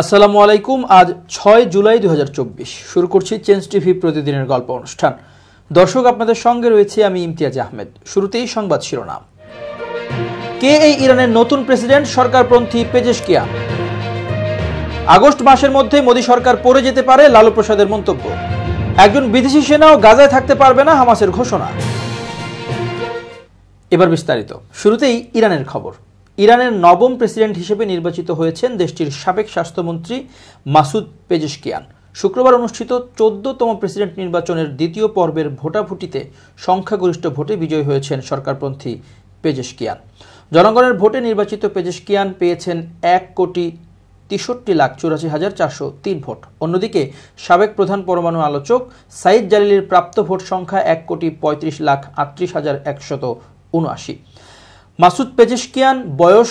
আসসালামু আলাইকুম আজ ছয় জুলাই দু শুরু করছি চেঞ্জ টিভি প্রতিদিনের গল্প অনুষ্ঠান দর্শক আপনাদের সঙ্গে রয়েছে আমি ইমতিয়াজ আহমেদ শুরুতেই সংবাদ শিরোনাম কে এই ইরানের নতুন প্রেসিডেন্ট সরকারপন্থী কিয়া আগস্ট মাসের মধ্যে মোদী সরকার পড়ে যেতে পারে লালু প্রসাদের মন্তব্য একজন বিদেশি সেনাও গাজায় থাকতে পারবে না হামাসের ঘোষণা এবার বিস্তারিত শুরুতেই ইরানের খবর ইরানের নবম প্রেসিডেন্ট হিসেবে নির্বাচিত হয়েছেন দেশটির সাবেক স্বাস্থ্যমন্ত্রী মাসুদ পেজেশকিয়ান শুক্রবার অনুষ্ঠিত চোদ্দতম প্রেসিডেন্ট নির্বাচনের দ্বিতীয় পর্বের ভোটাভুটিতে সংখ্যাগরিষ্ঠ ভোটে বিজয়ী হয়েছেন সরকারপন্থী পেজেশকিয়ান জনগণের ভোটে নির্বাচিত পেজেশকিয়ান পেয়েছেন এক কোটি তেষট্টি লাখ চুরাশি হাজার চারশো তিন ভোট অন্যদিকে সাবেক প্রধান পরমাণু আলোচক সাইদ জালিলের প্রাপ্ত ভোট সংখ্যা এক কোটি পঁয়ত্রিশ লাখ আটত্রিশ হাজার একশত উনআশি মাসুদ পেজেশকিয়ান বয়স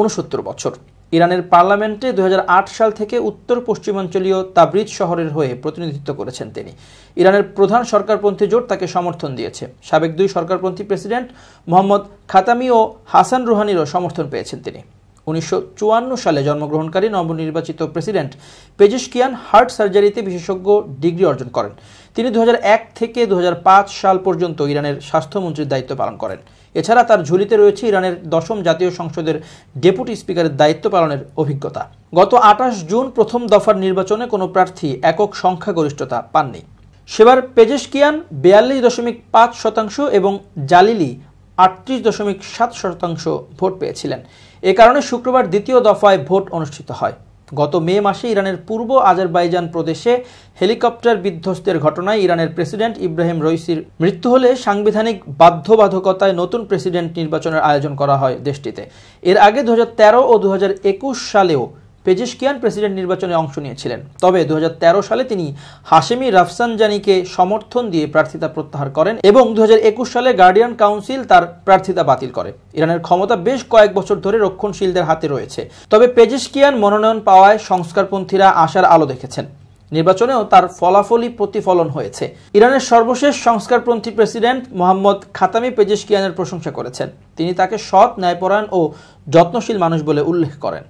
উনসত্তর বছর ইরানের পার্লামেন্টে দু সাল থেকে উত্তর পশ্চিমাঞ্চলীয় তাবরিজ শহরের হয়ে প্রতিনিধিত্ব করেছেন তিনি ইরানের প্রধান সরকারপন্থী জোট তাকে সমর্থন দিয়েছে সাবেক দুই সরকারপন্থী প্রেসিডেন্ট মোহাম্মদ খাতামি ও হাসান রুহানিরও সমর্থন পেয়েছেন তিনি উনিশশো সালে জন্মগ্রহণকারী নবনির্বাচিত প্রেসিডেন্ট পেজিশকিয়ান হার্ট সার্জারিতে বিশেষজ্ঞ ডিগ্রি অর্জন করেন তিনি দু থেকে দু সাল পর্যন্ত ইরানের স্বাস্থ্যমন্ত্রীর দায়িত্ব পালন করেন এছাড়া তার ঝুলিতে রয়েছে ইরানের দশম জাতীয় সংসদের ডেপুটি স্পিকারের দায়িত্ব পালনের অভিজ্ঞতা গত আঠাশ জুন প্রথম দফার নির্বাচনে কোনো প্রার্থী একক সংখ্যাগরিষ্ঠতা পাননি সেবার পেজেশকিয়ান বিয়াল্লিশ দশমিক পাঁচ শতাংশ এবং জালিলি আটত্রিশ দশমিক সাত শতাংশ ভোট পেয়েছিলেন এ কারণে শুক্রবার দ্বিতীয় দফায় ভোট অনুষ্ঠিত হয় গত মে মাসে ইরানের পূর্ব আজারবাইজান প্রদেশে হেলিকপ্টার বিধ্বস্তের ঘটনায় ইরানের প্রেসিডেন্ট ইব্রাহিম রইসির মৃত্যু হলে সাংবিধানিক বাধ্যবাধকতায় নতুন প্রেসিডেন্ট নির্বাচনের আয়োজন করা হয় দেশটিতে এর আগে দু ও দু সালেও পেজিশকিয়ান প্রেসিডেন্ট নির্বাচনে অংশ নিয়েছিলেন তবে দু সালে তিনি হাশেমি রাফসানজানিকে সমর্থন দিয়ে প্রার্থিতা প্রত্যাহার করেন এবং দু সালে গার্ডিয়ান কাউন্সিল তার প্রার্থিতা বাতিল করে ইরানের ক্ষমতা বেশ কয়েক বছর ধরে রক্ষণশীলদের হাতে রয়েছে তবে পেজিশকিয়ান মনোনয়ন পাওয়ায় সংস্কারপন্থীরা আশার আলো দেখেছেন নির্বাচনেও তার ফলাফলই প্রতিফলন হয়েছে ইরানের সর্বশেষ সংস্কারপন্থী প্রেসিডেন্ট মোহাম্মদ খাতামি পেজেশকিয়ানের প্রশংসা করেছেন তিনি তাকে সৎ ন্যায়পরায়ণ ও যত্নশীল মানুষ বলে উল্লেখ করেন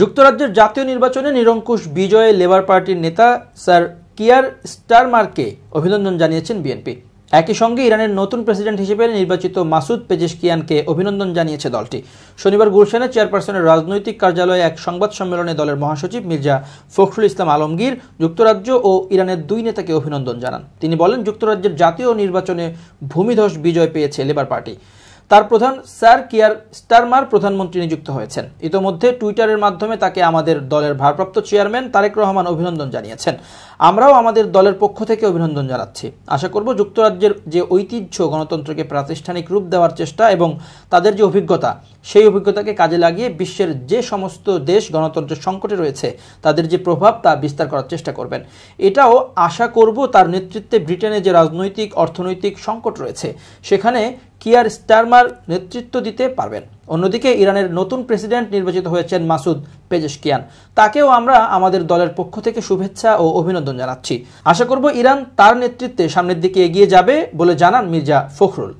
যুক্তরাজ্যের জাতীয় নির্বাচনে নিরঙ্কুশ বিজয়ে লেবার পার্টির নেতা স্যার কিয়ার স্টারমার্কে অভিনন্দন জানিয়েছেন বিএনপি একই সঙ্গে ইরানের নতুন প্রেসিডেন্ট হিসেবে নির্বাচিত মাসুদ পেজেশকিয়ানকে অভিনন্দন জানিয়েছে দলটি শনিবার গুলশানের চেয়ারপারসনের রাজনৈতিক কার্যালয়ে এক সংবাদ সম্মেলনে দলের মহাসচিব মির্জা ফখরুল ইসলাম আলমগীর যুক্তরাজ্য ও ইরানের দুই নেতাকে অভিনন্দন জানান তিনি বলেন যুক্তরাজ্যের জাতীয় নির্বাচনে ভূমিধস বিজয় পেয়েছে লেবার পার্টি তার প্রধান স্যার কিয়ার স্টারমার প্রধানমন্ত্রী নিযুক্ত হয়েছেন ইতোমধ্যে টুইটারের মাধ্যমে তাকে আমাদের দলের ভারপ্রাপ্ত চেয়ারম্যান তারেক রহমান অভিনন্দন জানিয়েছেন আমরাও আমাদের দলের পক্ষ থেকে অভিনন্দন জানাচ্ছি আশা করব যুক্তরাজ্যের যে ঐতিহ্য গণতন্ত্রকে প্রাতিষ্ঠানিক রূপ দেওয়ার চেষ্টা এবং তাদের যে অভিজ্ঞতা সেই অভিজ্ঞতাকে কাজে লাগিয়ে বিশ্বের যে সমস্ত দেশ গণতন্ত্রের সংকটে রয়েছে তাদের যে প্রভাব তা বিস্তার করার চেষ্টা করবেন এটাও আশা করব তার নেতৃত্বে ব্রিটেনে যে রাজনৈতিক অর্থনৈতিক সংকট রয়েছে সেখানে কিয়ার স্টারমার নেতৃত্ব দিতে পারবেন অন্যদিকে ইরানের নতুন প্রেসিডেন্ট নির্বাচিত হয়েছেন মাসুদ পেজেশকিয়ান তাকেও আমরা আমাদের দলের পক্ষ থেকে শুভেচ্ছা ও অভিনন্দন জানাচ্ছি আশা করব ইরান তার নেতৃত্বে সামনের দিকে এগিয়ে যাবে বলে জানান মির্জা ফখরুল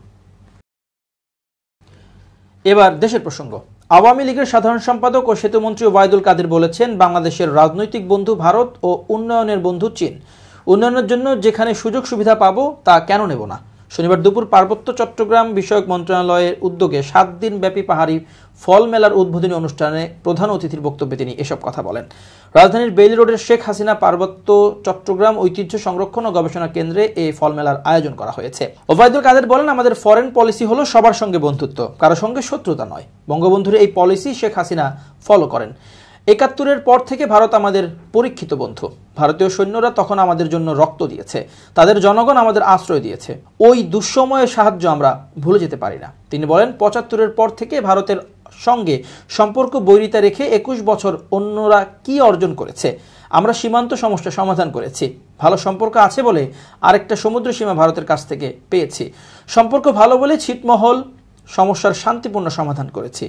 এবার দেশের প্রসঙ্গ আওয়ামী লীগের সাধারণ সম্পাদক ও সেতুমন্ত্রী ওয়াইদুল কাদের বলেছেন বাংলাদেশের রাজনৈতিক বন্ধু ভারত ও উন্নয়নের বন্ধু চীন উন্নয়নের জন্য যেখানে সুযোগ সুবিধা পাব তা কেন নেব না শনিবার দুপুর পার্বত্য চট্টগ্রাম বিষয়ক মন্ত্রণালয়ের উদ্যোগে সাত দিন ব্যাপী পাহাড়ি ফল মেলার উদ্বোধনী অনুষ্ঠানে প্রধান অতিথির বক্তব্যে তিনি এসব কথা বলেন রাজধানীর বেইল রোডের শেখ হাসিনা পার্বত্য চট্টগ্রাম ঐতিহ্য সংরক্ষণ ও গবেষণা কেন্দ্রে এই ফল মেলার আয়োজন করা হয়েছে ওবায়দুল কাদের বলেন আমাদের ফরেন পলিসি হলো সবার সঙ্গে বন্ধুত্ব কারো সঙ্গে শত্রুতা নয় বঙ্গবন্ধুর এই পলিসি শেখ হাসিনা ফলো করেন একাত্তরের পর থেকে ভারত আমাদের পরীক্ষিত বন্ধু ভারতীয় সৈন্যরা তখন আমাদের জন্য রক্ত দিয়েছে তাদের জনগণ আমাদের আশ্রয় দিয়েছে ওই দুঃসময়ের সাহায্য আমরা ভুলে যেতে পারি না তিনি বলেন পঁচাত্তরের পর থেকে ভারতের সঙ্গে সম্পর্ক বৈরিতা রেখে একুশ বছর অন্যরা কি অর্জন করেছে আমরা সীমান্ত সমস্যা সমাধান করেছি ভালো সম্পর্ক আছে বলে আরেকটা সমুদ্র সীমা ভারতের কাছ থেকে পেয়েছি সম্পর্ক ভালো বলে ছিটমহল সমস্যার শান্তিপূর্ণ সমাধান করেছি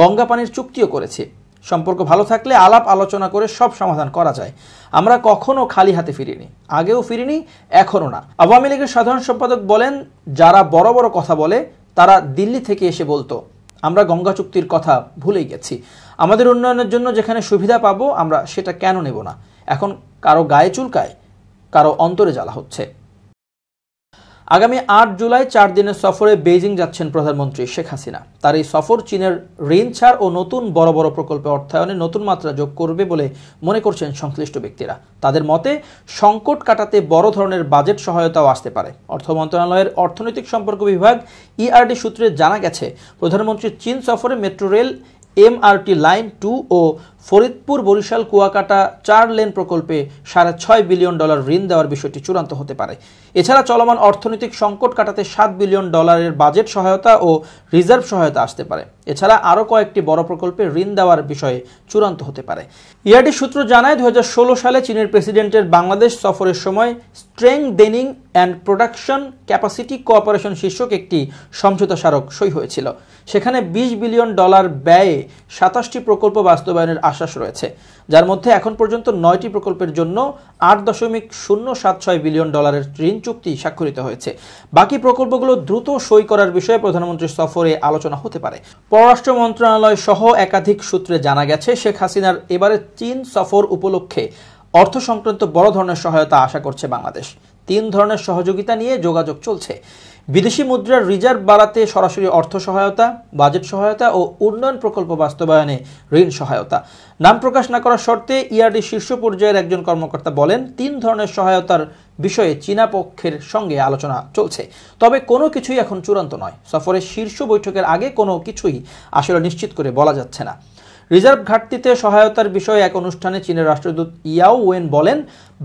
গঙ্গা পানির চুক্তিও করেছে সম্পর্ক ভালো থাকলে আলাপ আলোচনা করে সব সমাধান করা যায় আমরা কখনো খালি হাতে ফিরিনি আগেও ফিরিনি এখনও না আওয়ামী লীগের সাধারণ সম্পাদক বলেন যারা বড় বড় কথা বলে তারা দিল্লি থেকে এসে বলতো আমরা গঙ্গা চুক্তির কথা ভুলে গেছি আমাদের উন্নয়নের জন্য যেখানে সুবিধা পাবো আমরা সেটা কেন নেব না এখন কারো গায়ে চুলকায় কারো অন্তরে জ্বালা হচ্ছে আগামী আট জুলাই চার দিনের সফরে বেজিং যাচ্ছেন প্রধানমন্ত্রী শেখ হাসিনা তার এই সফর চীনের ঋণ ছাড় ও নতুন বড় বড় প্রকল্পে অর্থায়নে নতুন মাত্রা যোগ করবে বলে মনে করছেন সংশ্লিষ্ট ব্যক্তিরা তাদের মতে সংকট কাটাতে বড় ধরনের বাজেট সহায়তাও আসতে পারে অর্থ মন্ত্রণালয়ের অর্থনৈতিক সম্পর্ক বিভাগ ইআরডি e সূত্রে জানা গেছে প্রধানমন্ত্রীর চীন সফরে metro rail MRT line two ও ফরিদপুর বরিশাল কুয়াকাটা চার লেন প্রকল্পে সাড়ে ছয় বিলিয়ন ডলার ঋণ দেওয়ার বিষয়টি চূড়ান্ত হতে পারে এছাড়া চলমান অর্থনৈতিক সংকট কাটাতে সাত বিলিয়ন ডলারের বাজেট সহায়তা ও রিজার্ভ সহায়তা আসতে পারে এছাড়া আরও কয়েকটি বড় প্রকল্পে ঋণ দেওয়ার বিষয়ে চূড়ান্ত হতে পারে ইআরডি সূত্র জানায় দু সালে চীনের প্রেসিডেন্টের বাংলাদেশ সফরের সময় strengthening and production capacity cooperation শীর্ষক একটি সমঝোতা স্মারক সই হয়েছিল সেখানে ২০ বিলিয়ন ডলার ব্যয়ে সাতাশটি প্রকল্প বাস্তবায়নের আশা আশ্বাস রয়েছে যার মধ্যে এখন পর্যন্ত নয়টি প্রকল্পের জন্য আট দশমিক শূন্য সাত ছয় বিলিয়ন ডলারের ঋণ চুক্তি স্বাক্ষরিত হয়েছে বাকি প্রকল্পগুলো দ্রুত সই করার বিষয়ে প্রধানমন্ত্রীর সফরে আলোচনা হতে পারে পররাষ্ট্র মন্ত্রণালয় সহ একাধিক সূত্রে জানা গেছে শেখ হাসিনার এবারে চীন সফর উপলক্ষে অর্থ সংক্রান্ত বড় ধরনের সহায়তা আশা করছে বাংলাদেশ তিন ধরনের সহযোগিতা নিয়ে যোগাযোগ চলছে বিদেশি মুদ্রার রিজার্ভ বাড়াতে সরাসরি অর্থ সহায়তা বাজেট সহায়তা ও উন্নয়ন প্রকল্প বাস্তবায়নে ঋণ সহায়তা নাম প্রকাশ না করার শর্তে ইআরডি শীর্ষ পর্যায়ের একজন কর্মকর্তা বলেন তিন ধরনের সহায়তার বিষয়ে চীনা পক্ষের সঙ্গে আলোচনা চলছে তবে কোনো কিছুই এখন চূড়ান্ত নয় সফরের শীর্ষ বৈঠকের আগে কোনো কিছুই আসলে নিশ্চিত করে বলা যাচ্ছে না রিজার্ভ ঘাটতিতে সহায়তার বিষয়ে এক অনুষ্ঠানে চীনের রাষ্ট্রদূত ইয়াও ওয়েন বলেন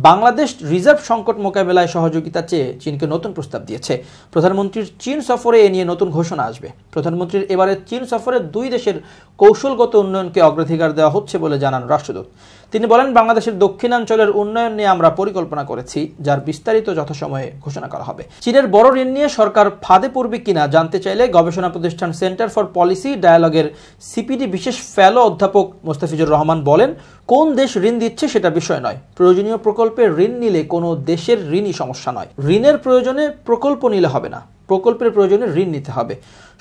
বাংলাদেশ রিজার্ভ সংকট মোকাবেলায় সহযোগিতা চেয়ে চীনকে নতুন প্রস্তাব দিয়েছে প্রধানমন্ত্রীর চীন সফরে এ নিয়ে নতুন ঘোষণা আসবে প্রধানমন্ত্রীর এবারে চীন সফরে দুই দেশের কৌশলগত উন্নয়নকে অগ্রাধিকার দেওয়া হচ্ছে বলে জানান রাষ্ট্রদূত তিনি বলেন বাংলাদেশের দক্ষিণাঞ্চলের উন্নয়ন নিয়ে আমরা পরিকল্পনা করেছি যার বিস্তারিত যথাসময়ে ঘোষণা করা হবে চীনের বড় ঋণ নিয়ে সরকার ফাঁদে পড়বে কিনা জানতে চাইলে গবেষণা প্রতিষ্ঠান সেন্টার ফর পলিসি ডায়ালগের সিপিডি বিশেষ ফেলো অধ্যাপক মোস্তাফিজুর রহমান বলেন কোন দেশ ঋণ দিচ্ছে সেটা বিষয় নয় প্রয়োজনীয় প্রকল্পে ঋণ নিলে কোনো দেশের ঋণই সমস্যা নয় ঋণের প্রয়োজনে প্রকল্প নিলে হবে না প্রকল্পের প্রয়োজনে ঋণ নিতে হবে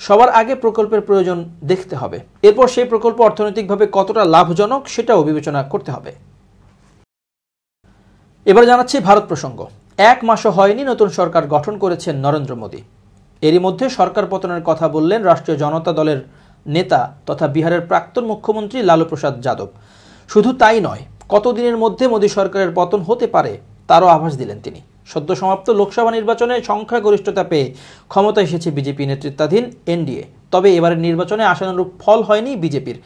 সবার আগে প্রকল্পের প্রয়োজন দেখতে হবে এরপর সেই প্রকল্প অর্থনৈতিকভাবে কতটা লাভজনক সেটাও বিবেচনা করতে হবে এবার জানাচ্ছি ভারত প্রসঙ্গ এক মাসও হয়নি নতুন সরকার গঠন করেছেন নরেন্দ্র মোদী এরই মধ্যে সরকার পতনের কথা বললেন রাষ্ট্রীয় জনতা দলের নেতা তথা বিহারের প্রাক্তন মুখ্যমন্ত্রী লালু প্রসাদ যাদব শুধু তাই নয় কতদিনের মধ্যে মোদী সরকারের পতন হতে পারে তারও আভাস দিলেন তিনি সদ্য সমাপ্ত লোকসভা নির্বাচনে সংখ্যাগরিষ্ঠতা পেয়ে ক্ষমতা এসেছে বিজেপি নেতৃত্বাধীন এনডিএ তবে এবারের নির্বাচনে আশানুরূপ ফল হয়নি বিজেপির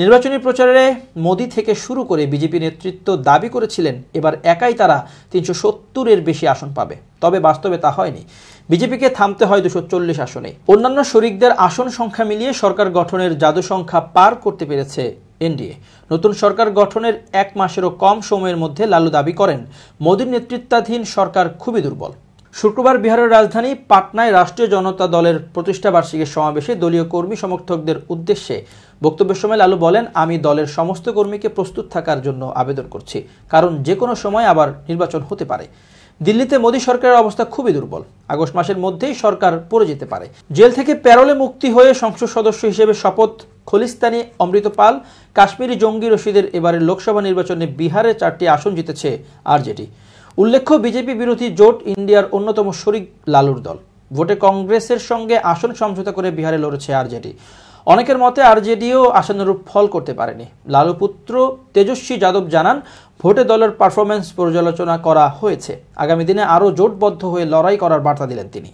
নির্বাচনী প্রচারে মোদি থেকে শুরু করে বিজেপি নেতৃত্ব দাবি করেছিলেন এবার একাই তারা তিনশো সত্তরের বেশি আসন পাবে তবে বাস্তবে তা হয়নি বিজেপিকে থামতে হয় দুশো চল্লিশ আসনে অন্যান্য শরিকদের আসন সংখ্যা মিলিয়ে সরকার গঠনের জাদু সংখ্যা পার করতে পেরেছে এনডিএ নতুন সরকার গঠনের এক মাসেরও কম সময়ের মধ্যে লালু দাবি করেন মোদীর নেতৃত্বাধীন সরকার খুবই দুর্বল শুক্রবার বিহারের রাজধানী পাটনায় রাষ্ট্রীয় জনতা দলের বার্ষিকীর সমাবেশে দলীয় কর্মী সমর্থকদের উদ্দেশ্যে বক্তব্যের সময় লালু বলেন আমি দলের সমস্ত কর্মীকে প্রস্তুত থাকার জন্য আবেদন করছি কারণ যে কোনো সময় আবার নির্বাচন হতে পারে দিল্লিতে মোদি সরকারের অবস্থা খুবই দুর্বল আগস্ট মাসের মধ্যেই সরকার পড়ে যেতে পারে জেল থেকে প্যারোলে মুক্তি হয়ে সংসদ সদস্য হিসেবে শপথ খলিস্তানি অমৃতপাল কাশ্মীরি জঙ্গি রশিদের এবারের লোকসভা নির্বাচনে বিহারে চারটি আসন জিতেছে আরজেডি উল্লেখ্য বিজেপি বিরোধী জোট ইন্ডিয়ার অন্যতম শরিক লালুর দল ভোটে কংগ্রেসের সঙ্গে আসন সমঝোতা করে বিহারে লড়েছে আরজেডি অনেকের মতে আরজেডিও আসনরূপ ফল করতে পারেনি লালু পুত্র তেজস্বী যাদব জানান ভোটে দলের পারফরমেন্স পর্যালোচনা করা হয়েছে আগামী দিনে আরও জোটবদ্ধ হয়ে লড়াই করার বার্তা দিলেন তিনি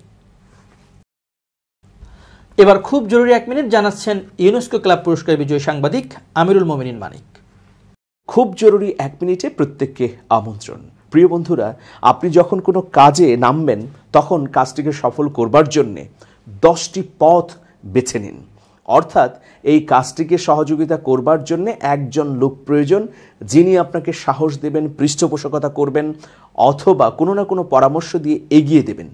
এবার খুব জরুরি এক মিনিট জানাচ্ছেন ইউনেস্কো ক্লাব পুরস্কার বিজয়ী সাংবাদিক আমিরুল মোমিনিন মানিক খুব জরুরি এক মিনিটে প্রত্যেককে আমন্ত্রণ প্রিয় বন্ধুরা আপনি যখন কোনো কাজে নামবেন তখন কাজটিকে সফল করবার জন্যে দশটি পথ বেছে নিন অর্থাৎ এই কাজটিকে সহযোগিতা করবার জন্যে একজন লোক প্রয়োজন যিনি আপনাকে সাহস দেবেন পৃষ্ঠপোষকতা করবেন অথবা কোনো না কোনো পরামর্শ দিয়ে এগিয়ে দেবেন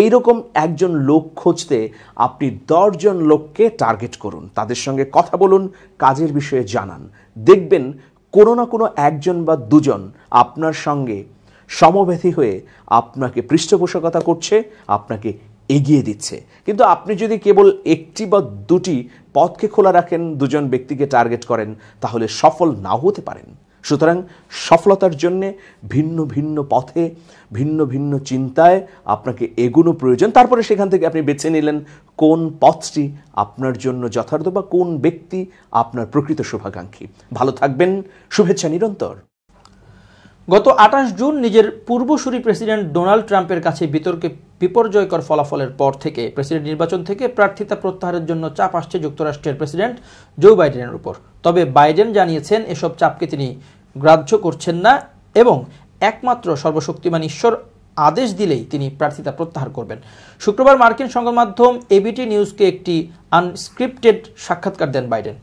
এই রকম একজন লোক খুঁজতে আপনি দশজন লোককে টার্গেট করুন তাদের সঙ্গে কথা বলুন কাজের বিষয়ে জানান দেখবেন কোনো না কোনো একজন বা দুজন আপনার সঙ্গে সমব্যথী হয়ে আপনাকে পৃষ্ঠপোষকতা করছে আপনাকে এগিয়ে দিচ্ছে কিন্তু আপনি যদি কেবল একটি বা দুটি পথকে খোলা রাখেন দুজন ব্যক্তিকে টার্গেট করেন তাহলে সফল নাও হতে পারেন সুতরাং সফলতার জন্যে ভিন্ন ভিন্ন পথে ভিন্ন ভিন্ন চিন্তায় আপনাকে এগুনো প্রয়োজন তারপরে সেখান থেকে আপনি বেছে নিলেন কোন পথটি আপনার জন্য যথার্থ বা কোন ব্যক্তি আপনার প্রকৃত শুভাকাঙ্ক্ষী ভালো থাকবেন শুভেচ্ছা নিরন্তর গত আঠাশ জুন নিজের পূর্বসূরি প্রেসিডেন্ট ডোনাল্ড ট্রাম্পের কাছে বিতর্কে বিপর্যয়কর ফলাফলের পর থেকে প্রেসিডেন্ট নির্বাচন থেকে প্রার্থিতা প্রত্যাহারের জন্য চাপ আসছে যুক্তরাষ্ট্রের প্রেসিডেন্ট জো বাইডেনের উপর তবে বাইডেন জানিয়েছেন এসব চাপকে তিনি গ্রাহ্য করছেন না এবং একমাত্র সর্বশক্তিমান ঈশ্বর আদেশ দিলেই তিনি প্রার্থিতা প্রত্যাহার করবেন শুক্রবার মার্কিন সংবাদ মাধ্যম এবিটি নিউজকে একটি আনস্ক্রিপ্টেড সাক্ষাৎকার দেন বাইডেন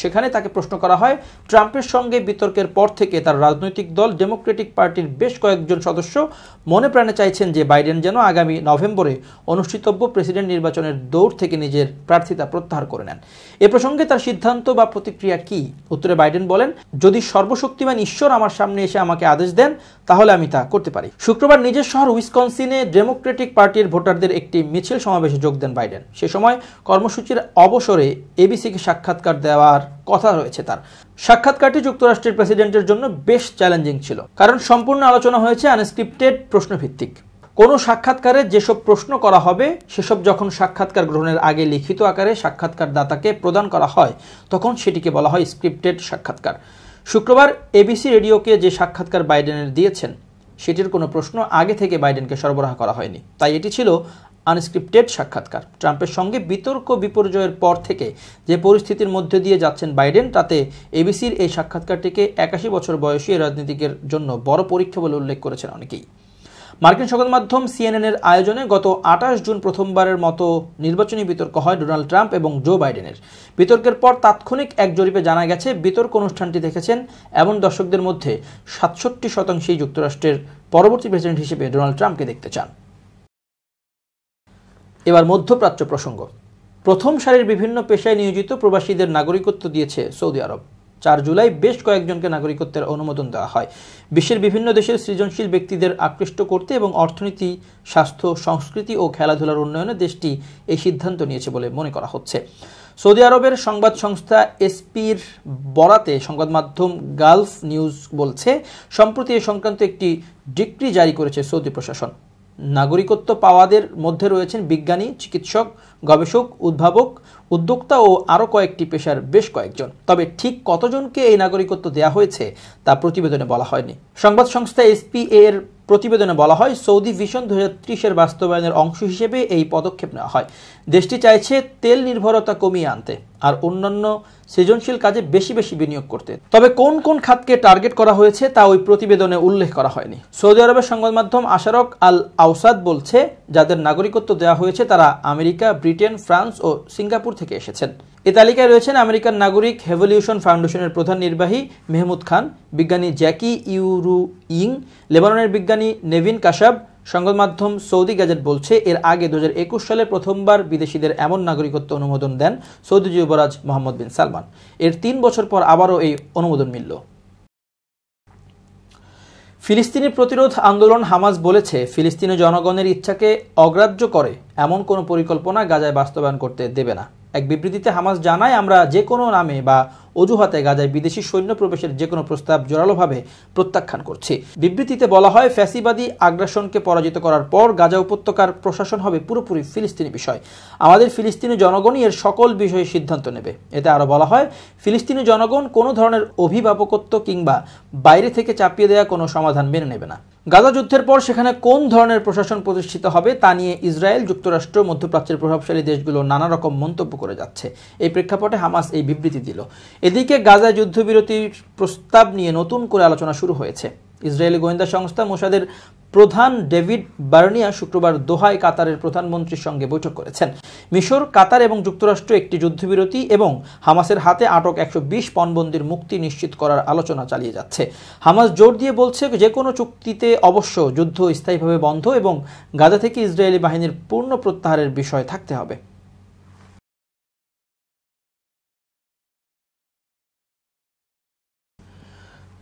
সেখানে তাকে প্রশ্ন করা হয় ট্রাম্পের সঙ্গে বিতর্কের পর থেকে তার রাজনৈতিক দল ডেমোক্রেটিক পার্টির বেশ কয়েকজন সদস্য মনে প্রাণে চাইছেন যে বাইডেন যেন আগামী নভেম্বরে অনুষ্ঠিতব্য প্রেসিডেন্ট নির্বাচনের দৌড় থেকে নিজের প্রার্থিতা প্রত্যাহার করে নেন এ প্রসঙ্গে তার সিদ্ধান্ত বা প্রতিক্রিয়া কি উত্তরে বাইডেন বলেন যদি সর্বশক্তিমান ঈশ্বর আমার সামনে এসে আমাকে আদেশ দেন তাহলে আমি তা করতে পারি শুক্রবার নিজের শহর উইসকনসিনে ডেমোক্রেটিক পার্টির ভোটারদের একটি মিছিল সমাবেশে যোগ দেন বাইডেন সে সময় কর্মসূচির অবসরে এবিসিকে সাক্ষাৎকার দেওয়ার কথা রয়েছে তার সাক্ষাৎকারটি যুক্তরাষ্ট্রের প্রেসিডেন্টের জন্য বেশ চ্যালেঞ্জিং ছিল কারণ সম্পূর্ণ আলোচনা হয়েছে আনস্ক্রিপ্টেড প্রশ্নভিত্তিক কোনো সাক্ষাৎকারে যেসব প্রশ্ন করা হবে সেসব যখন সাক্ষাৎকার গ্রহণের আগে লিখিত আকারে সাক্ষাৎকার দাতাকে প্রদান করা হয় তখন সেটিকে বলা হয় স্ক্রিপ্টেড সাক্ষাৎকার শুক্রবার এবিসি রেডিওকে যে সাক্ষাৎকার বাইডেনের দিয়েছেন সেটির কোনো প্রশ্ন আগে থেকে বাইডেনকে সরবরাহ করা হয়নি তাই এটি ছিল আনস্ক্রিপ্টেড সাক্ষাৎকার ট্রাম্পের সঙ্গে বিতর্ক বিপর্যয়ের পর থেকে যে পরিস্থিতির মধ্যে দিয়ে যাচ্ছেন বাইডেন তাতে এবিসির এই সাক্ষাৎকারটিকে একাশি বছর বয়সী রাজনীতিকের জন্য বড় পরীক্ষা বলে উল্লেখ করেছেন অনেকেই মার্কিন সংবাদ মাধ্যম সিএনএনের আয়োজনে গত আঠাশ জুন প্রথমবারের মতো নির্বাচনী বিতর্ক হয় ডোনাল্ড ট্রাম্প এবং জো বাইডেনের বিতর্কের পর তাৎক্ষণিক এক জরিপে জানা গেছে বিতর্ক অনুষ্ঠানটি দেখেছেন এমন দর্শকদের মধ্যে সাতষট্টি শতাংশই যুক্তরাষ্ট্রের পরবর্তী প্রেসিডেন্ট হিসেবে ডোনাল্ড ট্রাম্পকে দেখতে চান এবার মধ্যপ্রাচ্য প্রসঙ্গ প্রথম সারির বিভিন্ন পেশায় নিয়োজিত প্রবাসীদের নাগরিকত্ব দিয়েছে সৌদি আরব চার জুলাই বেশ কয়েকজনকে নাগরিকত্বের অনুমোদন দেওয়া হয় বিশ্বের বিভিন্ন দেশের সৃজনশীল ব্যক্তিদের আকৃষ্ট করতে এবং অর্থনীতি স্বাস্থ্য সংস্কৃতি ও খেলাধুলার উন্নয়নে দেশটি এই সিদ্ধান্ত নিয়েছে বলে মনে করা হচ্ছে সৌদি আরবের সংবাদ সংস্থা এসপির বরাতে সংবাদ মাধ্যম গালফ নিউজ বলছে সম্প্রতি এ সংক্রান্ত একটি ডিক্রি জারি করেছে সৌদি প্রশাসন নাগরিকত্ব পাওয়াদের মধ্যে রয়েছেন বিজ্ঞানী চিকিৎসক গবেষক উদ্ভাবক উদ্যোক্তা ও আরও কয়েকটি পেশার বেশ কয়েকজন তবে ঠিক কতজনকে এই নাগরিকত্ব দেয়া হয়েছে তা প্রতিবেদনে বলা হয়নি সংবাদ সংস্থা এসপি এর প্রতিবেদনে বলা হয় সৌদি ভিশন দু হাজার বাস্তবায়নের অংশ হিসেবে এই পদক্ষেপ নেওয়া হয় দেশটি চাইছে তেল নির্ভরতা কমিয়ে আনতে আর অন্যান্য সৃজনশীল কাজে বেশি বেশি বিনিয়োগ করতে তবে কোন কোন খাতকে টার্গেট করা হয়েছে তা ওই প্রতিবেদনে উল্লেখ করা হয়নি সৌদি আরবের সংবাদ মাধ্যম আশারক আল আউসাদ বলছে যাদের নাগরিকত্ব দেওয়া হয়েছে তারা আমেরিকা ব্রিটেন ফ্রান্স ও সিঙ্গাপুর থেকে এসেছেন এ তালিকায় রয়েছেন আমেরিকান নাগরিক হেভলিউশন ফাউন্ডেশনের প্রধান নির্বাহী মেহমুদ খান বিজ্ঞানী জ্যাকি ইউরু ইং লেবাননের বিজ্ঞানী নেভিন কাশাব সংবাদ মাধ্যম সৌদি গ্যাজেট বলছে এর আগে দু সালে প্রথমবার বিদেশিদের এমন নাগরিকত্ব অনুমোদন দেন সৌদি যুবরাজ মোহাম্মদ বিন সালমান এর তিন বছর পর আবারও এই অনুমোদন মিলল ফিলিস্তিনি প্রতিরোধ আন্দোলন হামাজ বলেছে ফিলিস্তিনি জনগণের ইচ্ছাকে অগ্রাহ্য করে এমন কোনো পরিকল্পনা গাজায় বাস্তবায়ন করতে দেবে না এক বিবৃতিতে হামাস জানায় আমরা যে কোনো নামে বা অজুহাতে গাজায় বিদেশি সৈন্য প্রবেশের যে কোনো প্রস্তাব জোরালোভাবে প্রত্যাখ্যান করছে বিবৃতিতে বলা হয় ফ্যাসিবাদী আগ্রাসনকে পরাজিত করার পর গাজা উপত্যকার প্রশাসন হবে পুরোপুরি ফিলিস্তিনি বিষয় আমাদের ফিলিস্তিনি জনগণই এর সকল বিষয়ে সিদ্ধান্ত নেবে এতে আরও বলা হয় ফিলিস্তিনি জনগণ কোনো ধরনের অভিভাবকত্ব কিংবা বাইরে থেকে চাপিয়ে দেওয়া কোনো সমাধান মেনে নেবে না গাজা যুদ্ধের পর সেখানে কোন ধরনের প্রশাসন প্রতিষ্ঠিত হবে তা নিয়ে ইসরায়েল যুক্তরাষ্ট্র মধ্যপ্রাচ্যের প্রভাবশালী দেশগুলো নানা রকম মন্তব্য করে যাচ্ছে এই প্রেক্ষাপটে হামাস এই বিবৃতি দিল এদিকে গাজা যুদ্ধবিরতির প্রস্তাব নিয়ে নতুন করে আলোচনা শুরু হয়েছে ইসরায়েলি গোয়েন্দা সংস্থা মোসাদের প্রধান ডেভিড বার্নিয়া শুক্রবার দোহায় কাতারের প্রধানমন্ত্রীর সঙ্গে বৈঠক করেছেন মিশর কাতার এবং যুক্তরাষ্ট্র একটি যুদ্ধবিরতি এবং হামাসের হাতে আটক একশো বিশ পণবন্দির মুক্তি নিশ্চিত করার আলোচনা চালিয়ে যাচ্ছে হামাস জোর দিয়ে বলছে যে কোনো চুক্তিতে অবশ্য যুদ্ধ স্থায়ীভাবে বন্ধ এবং গাজা থেকে ইসরায়েলি বাহিনীর পূর্ণ প্রত্যাহারের বিষয় থাকতে হবে